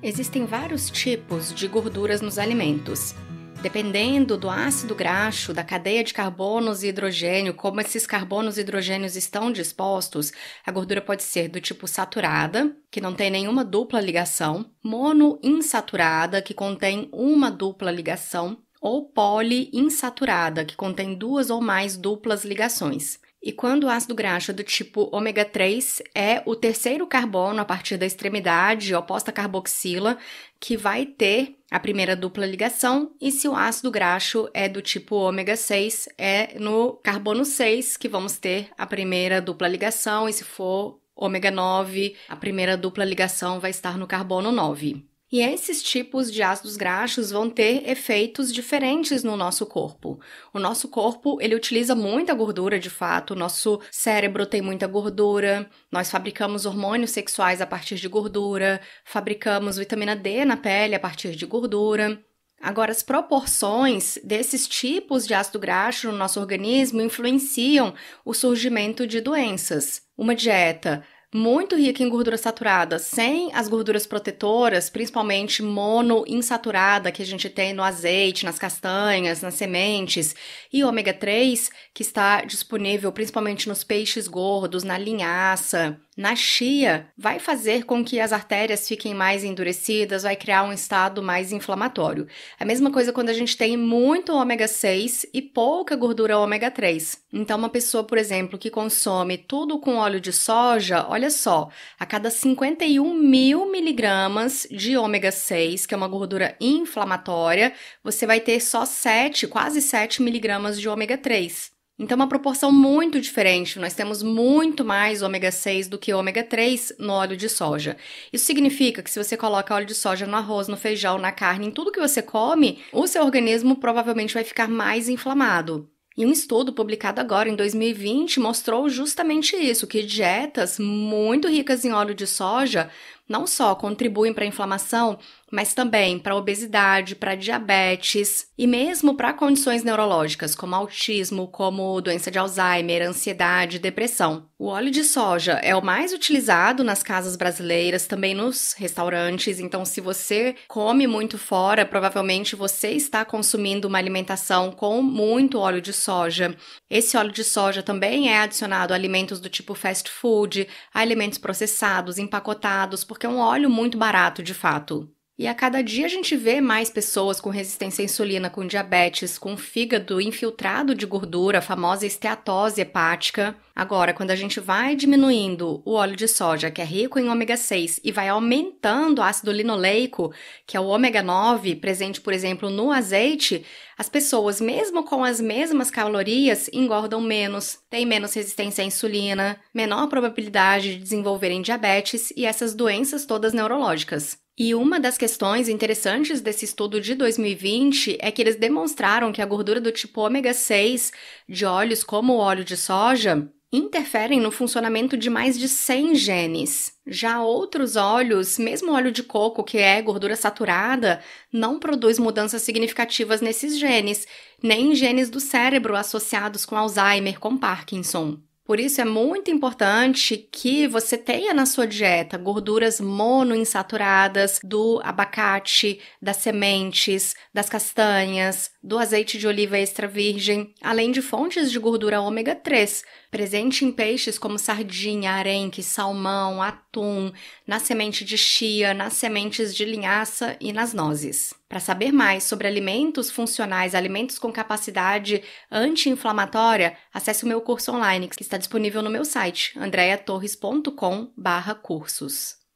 Existem vários tipos de gorduras nos alimentos. Dependendo do ácido graxo, da cadeia de carbonos e hidrogênio, como esses carbonos e hidrogênios estão dispostos, a gordura pode ser do tipo saturada, que não tem nenhuma dupla ligação, monoinsaturada, que contém uma dupla ligação, ou poliinsaturada, que contém duas ou mais duplas ligações. E quando o ácido graxo é do tipo ômega 3 é o terceiro carbono a partir da extremidade oposta à carboxila, que vai ter a primeira dupla ligação, e se o ácido graxo é do tipo ômega 6, é no carbono 6 que vamos ter a primeira dupla ligação, e se for ômega 9, a primeira dupla ligação vai estar no carbono 9. E esses tipos de ácidos graxos vão ter efeitos diferentes no nosso corpo. O nosso corpo, ele utiliza muita gordura de fato, o nosso cérebro tem muita gordura, nós fabricamos hormônios sexuais a partir de gordura, fabricamos vitamina D na pele a partir de gordura. Agora, as proporções desses tipos de ácido graxo no nosso organismo influenciam o surgimento de doenças. Uma dieta muito rica em gordura saturada, sem as gorduras protetoras, principalmente monoinsaturada que a gente tem no azeite, nas castanhas, nas sementes, e ômega 3, que está disponível principalmente nos peixes gordos, na linhaça, na chia vai fazer com que as artérias fiquem mais endurecidas, vai criar um estado mais inflamatório. É a mesma coisa quando a gente tem muito ômega 6 e pouca gordura ômega 3. Então, uma pessoa, por exemplo, que consome tudo com óleo de soja, olha só, a cada 51 mil miligramas de ômega 6, que é uma gordura inflamatória, você vai ter só 7, quase 7 miligramas de ômega 3. Então, uma proporção muito diferente. Nós temos muito mais ômega 6 do que ômega 3 no óleo de soja. Isso significa que se você coloca óleo de soja no arroz, no feijão, na carne, em tudo que você come, o seu organismo provavelmente vai ficar mais inflamado. E um estudo publicado agora em 2020 mostrou justamente isso, que dietas muito ricas em óleo de soja não só contribuem para a inflamação, mas também para a obesidade, para diabetes e mesmo para condições neurológicas como autismo, como doença de Alzheimer, ansiedade, depressão. O óleo de soja é o mais utilizado nas casas brasileiras, também nos restaurantes, então se você come muito fora, provavelmente você está consumindo uma alimentação com muito óleo de soja. Esse óleo de soja também é adicionado a alimentos do tipo fast food, a alimentos processados, empacotados, porque é um óleo muito barato, de fato. E a cada dia a gente vê mais pessoas com resistência à insulina, com diabetes, com fígado infiltrado de gordura, a famosa esteatose hepática. Agora, quando a gente vai diminuindo o óleo de soja, que é rico em ômega 6, e vai aumentando o ácido linoleico, que é o ômega 9, presente, por exemplo, no azeite, as pessoas, mesmo com as mesmas calorias, engordam menos, têm menos resistência à insulina, menor probabilidade de desenvolverem diabetes e essas doenças todas neurológicas. E uma das questões interessantes desse estudo de 2020 é que eles demonstraram que a gordura do tipo ômega 6 de óleos como o óleo de soja interferem no funcionamento de mais de 100 genes. Já outros óleos, mesmo óleo de coco, que é gordura saturada, não produz mudanças significativas nesses genes, nem em genes do cérebro associados com Alzheimer, com Parkinson. Por isso é muito importante que você tenha na sua dieta gorduras monoinsaturadas do abacate, das sementes, das castanhas, do azeite de oliva extra virgem, além de fontes de gordura ômega 3, presente em peixes como sardinha, arenque, salmão, atum, na semente de chia, nas sementes de linhaça e nas nozes. Para saber mais sobre alimentos funcionais, alimentos com capacidade anti-inflamatória, acesse o meu curso online que está disponível no meu site andreatorres.com/cursos.